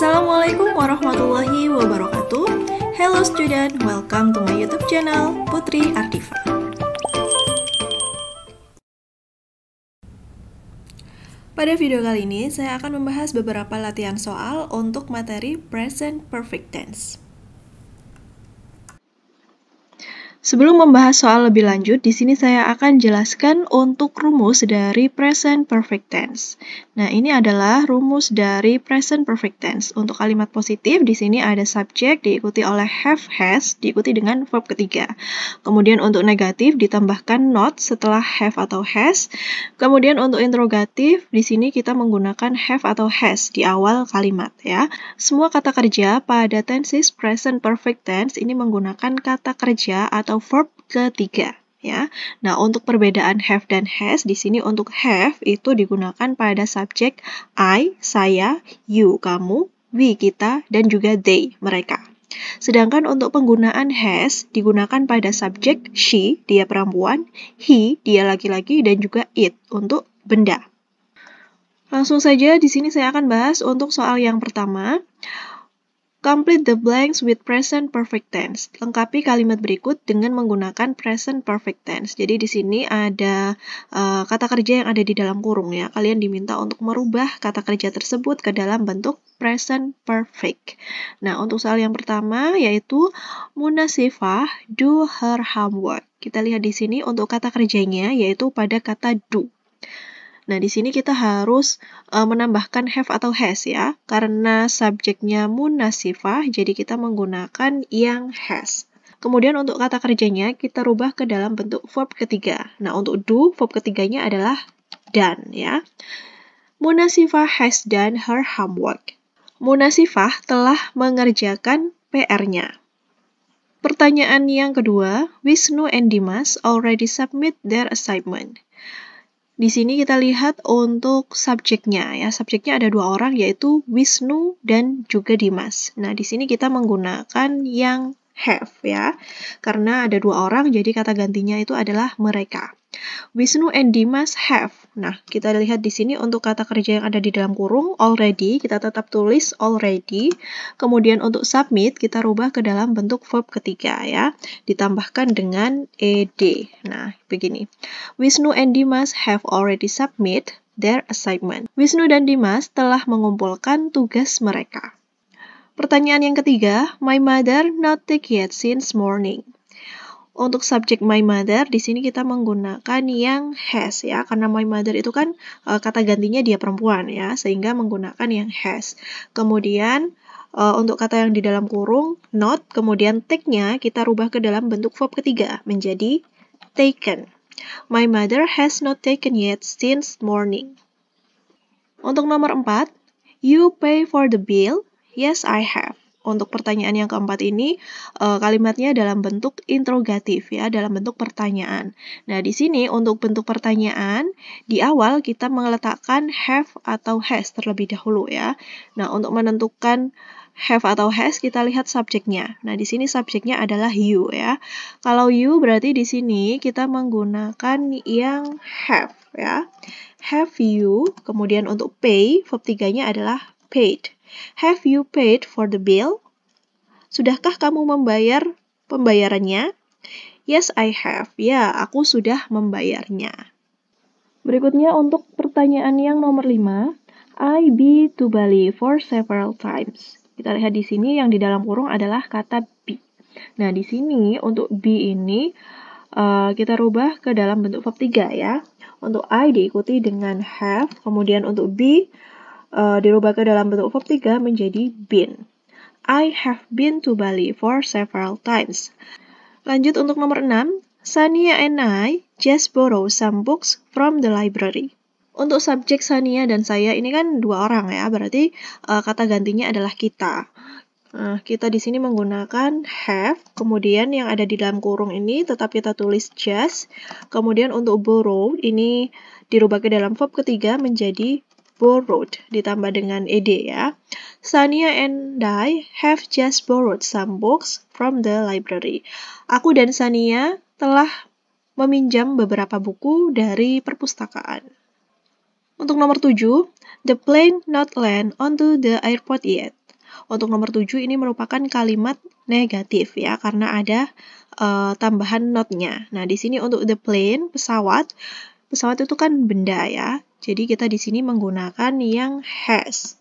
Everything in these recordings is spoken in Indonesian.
Assalamualaikum warahmatullahi wabarakatuh. Hello student, welcome to my YouTube channel Putri Artifa. Pada video kali ini, saya akan membahas beberapa latihan soal untuk materi present perfect tense. Sebelum membahas soal lebih lanjut, di sini saya akan jelaskan untuk rumus dari present perfect tense. Nah, ini adalah rumus dari present perfect tense. Untuk kalimat positif, di sini ada subjek diikuti oleh have has, diikuti dengan verb ketiga. Kemudian untuk negatif, ditambahkan not setelah have atau has. Kemudian untuk interrogatif, di sini kita menggunakan have atau has di awal kalimat. ya. Semua kata kerja pada tenses present perfect tense ini menggunakan kata kerja atau atau verb ketiga ya. Nah, untuk perbedaan have dan has di sini untuk have itu digunakan pada subjek I, saya, you, kamu, we, kita dan juga they, mereka. Sedangkan untuk penggunaan has digunakan pada subjek she, dia perempuan, he, dia laki-laki dan juga it untuk benda. Langsung saja di sini saya akan bahas untuk soal yang pertama. Complete the blanks with present perfect tense. Lengkapi kalimat berikut dengan menggunakan present perfect tense. Jadi di sini ada uh, kata kerja yang ada di dalam kurung ya. Kalian diminta untuk merubah kata kerja tersebut ke dalam bentuk present perfect. Nah, untuk soal yang pertama yaitu Munasifah do her homework. Kita lihat di sini untuk kata kerjanya yaitu pada kata do. Nah, di sini kita harus uh, menambahkan have atau has ya, karena subjeknya munasifah, jadi kita menggunakan yang has. Kemudian untuk kata kerjanya kita rubah ke dalam bentuk verb ketiga. Nah, untuk do, verb ketiganya adalah done ya. Munasifah has done her homework. Munasifah telah mengerjakan PR-nya. Pertanyaan yang kedua, Wisnu and Dimas already submit their assignment. Di sini kita lihat untuk subjeknya ya. Subjeknya ada dua orang yaitu Wisnu dan juga Dimas. Nah, di sini kita menggunakan yang have ya. Karena ada dua orang jadi kata gantinya itu adalah mereka. Wisnu and Dimas have. Nah, kita lihat di sini untuk kata kerja yang ada di dalam kurung already, kita tetap tulis already. Kemudian untuk submit kita rubah ke dalam bentuk verb ketiga ya, ditambahkan dengan ed. Nah, begini. Wisnu and Dimas have already submit their assignment. Wisnu dan Dimas telah mengumpulkan tugas mereka. Pertanyaan yang ketiga, my mother not take yet since morning. Untuk subjek my mother di sini kita menggunakan yang has ya karena my mother itu kan e, kata gantinya dia perempuan ya sehingga menggunakan yang has. Kemudian e, untuk kata yang di dalam kurung not kemudian take-nya kita rubah ke dalam bentuk verb ketiga menjadi taken. My mother has not taken yet since morning. Untuk nomor 4, you pay for the bill Yes, I have. Untuk pertanyaan yang keempat ini, eh, kalimatnya dalam bentuk interrogatif ya, dalam bentuk pertanyaan. Nah, di sini untuk bentuk pertanyaan, di awal kita meletakkan have atau has terlebih dahulu ya. Nah, untuk menentukan have atau has kita lihat subjeknya. Nah, di sini subjeknya adalah you ya. Kalau you berarti di sini kita menggunakan yang have ya. Have you, kemudian untuk pay, verb tiganya adalah paid Have you paid for the bill? Sudahkah kamu membayar pembayarannya? Yes, I have. Ya, aku sudah membayarnya. Berikutnya untuk pertanyaan yang nomor 5, I be to Bali for several times. Kita lihat di sini yang di dalam kurung adalah kata be. Nah, di sini untuk be ini uh, kita rubah ke dalam bentuk verb tiga ya. Untuk I diikuti dengan have, kemudian untuk be Eh, dirubah ke dalam bentuk verb 3 menjadi been. I have been to Bali for several times. Lanjut untuk nomor 6, Sania and I just borrow some books from the library. Untuk subjek Sania dan saya ini kan dua orang ya, berarti uh, kata gantinya adalah kita. Nah, kita di sini menggunakan have, kemudian yang ada di dalam kurung ini tetap kita tulis just, kemudian untuk borrow ini dirubah ke dalam verb ketiga menjadi borrowed ditambah dengan ed ya. Sania and I have just borrowed some books from the library. Aku dan Sania telah meminjam beberapa buku dari perpustakaan. Untuk nomor 7, the plane not land onto the airport yet. Untuk nomor 7 ini merupakan kalimat negatif ya karena ada uh, tambahan notnya. Nah, di sini untuk the plane pesawat pesawat itu kan benda ya. Jadi kita di sini menggunakan yang has.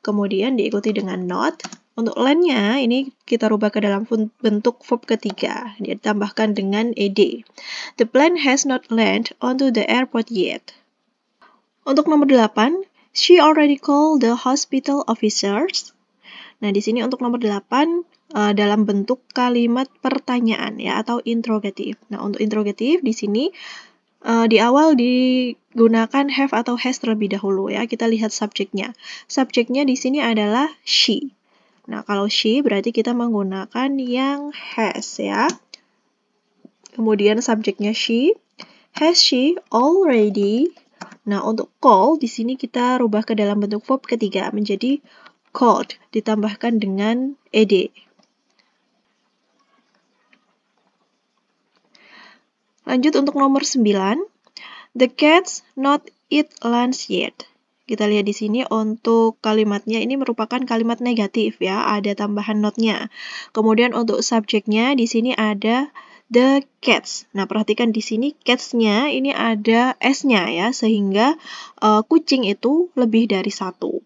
Kemudian diikuti dengan not. Untuk landnya ini kita rubah ke dalam bentuk verb ketiga. ditambahkan dengan ed. The plane has not landed onto the airport yet. Untuk nomor 8, she already called the hospital officers. Nah, di sini untuk nomor 8 eh, dalam bentuk kalimat pertanyaan ya atau interrogative. Nah, untuk interrogative di sini Uh, di awal digunakan have atau has terlebih dahulu ya. Kita lihat subjeknya. Subjeknya di sini adalah she. Nah, kalau she berarti kita menggunakan yang has ya. Kemudian subjeknya she. Has she already? Nah, untuk call di sini kita rubah ke dalam bentuk verb ketiga menjadi called ditambahkan dengan ed. Lanjut untuk nomor 9. The cat's not eat lunch yet. Kita lihat di sini untuk kalimatnya ini merupakan kalimat negatif ya, ada tambahan notnya. Kemudian untuk subjeknya di sini ada the cats. Nah, perhatikan di sini cats-nya ini ada s-nya ya, sehingga uh, kucing itu lebih dari satu.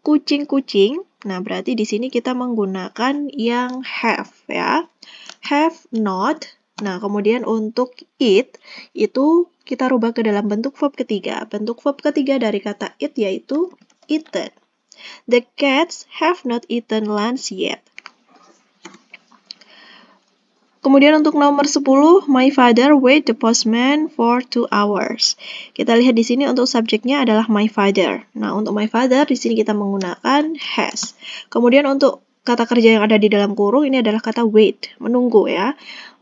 Kucing-kucing, nah berarti di sini kita menggunakan yang have ya. Have not Nah, kemudian untuk it, itu kita rubah ke dalam bentuk verb ketiga. Bentuk verb ketiga dari kata it yaitu eaten. The cats have not eaten lunch yet. Kemudian untuk nomor 10, my father wait the postman for two hours. Kita lihat di sini untuk subjeknya adalah my father. Nah, untuk my father di sini kita menggunakan has. Kemudian untuk kata kerja yang ada di dalam kurung ini adalah kata wait, menunggu ya.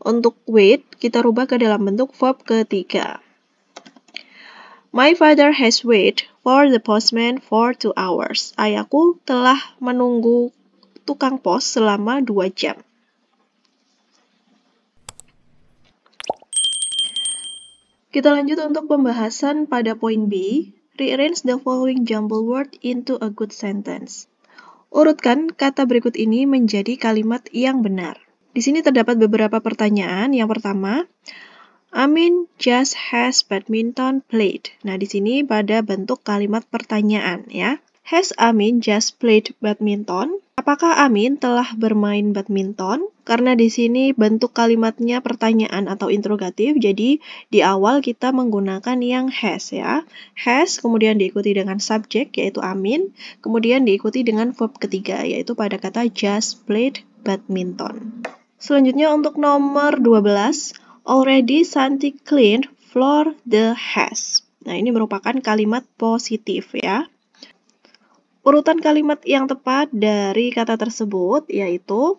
Untuk wait, kita rubah ke dalam bentuk verb ketiga. My father has waited for the postman for two hours. Ayahku telah menunggu tukang pos selama dua jam. Kita lanjut untuk pembahasan pada poin B. Rearrange the following jumble word into a good sentence. Urutkan kata berikut ini menjadi kalimat yang benar. Di sini terdapat beberapa pertanyaan. Yang pertama, Amin just has badminton played. Nah, di sini pada bentuk kalimat pertanyaan ya. Has Amin just played badminton? Apakah Amin telah bermain badminton? Karena di sini bentuk kalimatnya pertanyaan atau interrogatif, jadi di awal kita menggunakan yang has ya. Has kemudian diikuti dengan subjek yaitu Amin, kemudian diikuti dengan verb ketiga yaitu pada kata just played badminton. Selanjutnya untuk nomor 12, already Santi cleaned floor the has. Nah, ini merupakan kalimat positif ya. Urutan kalimat yang tepat dari kata tersebut yaitu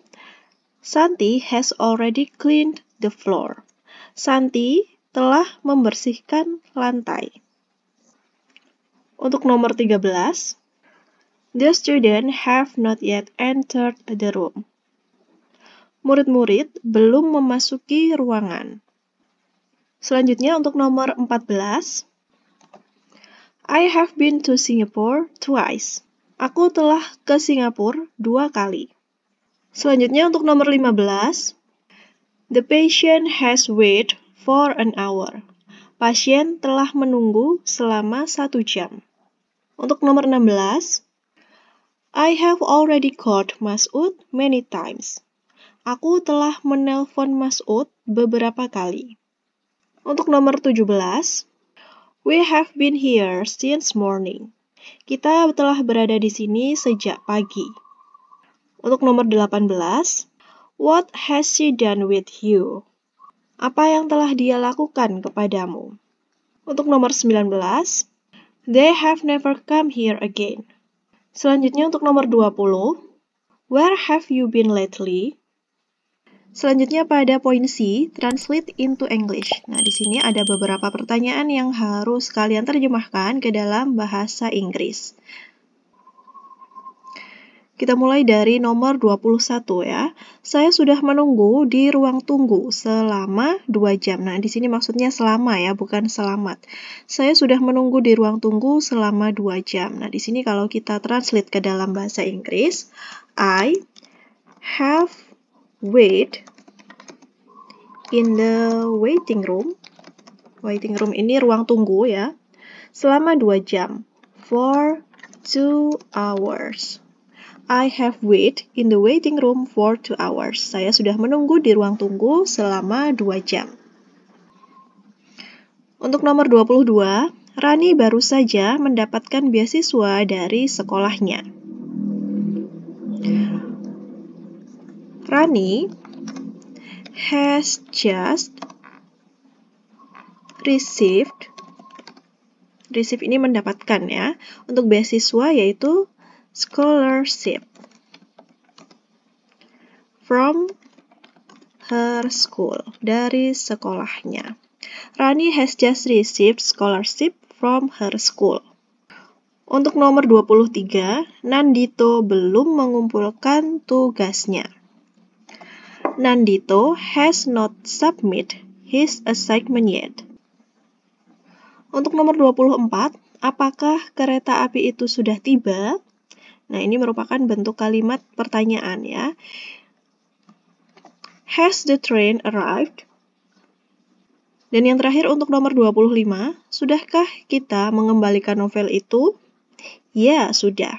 Santi has already cleaned the floor. Santi telah membersihkan lantai. Untuk nomor 13, the student have not yet entered the room murid-murid belum memasuki ruangan. Selanjutnya untuk nomor 14. I have been to Singapore twice. Aku telah ke Singapura dua kali. Selanjutnya untuk nomor 15. The patient has waited for an hour. Pasien telah menunggu selama satu jam. Untuk nomor 16. I have already called Masud many times. Aku telah menelpon Mas Ut beberapa kali. Untuk nomor 17, We have been here since morning. Kita telah berada di sini sejak pagi. Untuk nomor 18, What has she done with you? Apa yang telah dia lakukan kepadamu? Untuk nomor 19, They have never come here again. Selanjutnya untuk nomor 20, Where have you been lately? Selanjutnya pada poin C, translate into English. Nah, di sini ada beberapa pertanyaan yang harus kalian terjemahkan ke dalam bahasa Inggris. Kita mulai dari nomor 21 ya. Saya sudah menunggu di ruang tunggu selama 2 jam. Nah, di sini maksudnya selama ya, bukan selamat. Saya sudah menunggu di ruang tunggu selama 2 jam. Nah, di sini kalau kita translate ke dalam bahasa Inggris, I have wait in the waiting room. Waiting room ini ruang tunggu ya. Selama 2 jam. For 2 hours. I have wait in the waiting room for 2 hours. Saya sudah menunggu di ruang tunggu selama 2 jam. Untuk nomor 22, Rani baru saja mendapatkan beasiswa dari sekolahnya. Rani has just received receive ini mendapatkan ya untuk beasiswa yaitu scholarship from her school dari sekolahnya. Rani has just received scholarship from her school. Untuk nomor 23, Nandito belum mengumpulkan tugasnya. Nandito has not submit his assignment yet. Untuk nomor 24, apakah kereta api itu sudah tiba? Nah, ini merupakan bentuk kalimat pertanyaan ya. Has the train arrived? Dan yang terakhir untuk nomor 25, sudahkah kita mengembalikan novel itu? Ya, sudah.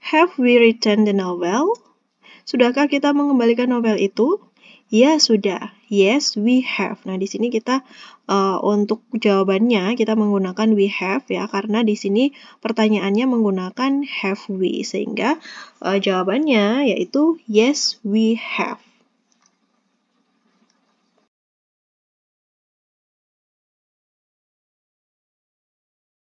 Have we written the novel? Sudahkah kita mengembalikan novel itu? Ya, sudah. Yes, we have. Nah, di sini kita uh, untuk jawabannya kita menggunakan we have ya karena di sini pertanyaannya menggunakan have we sehingga uh, jawabannya yaitu yes, we have.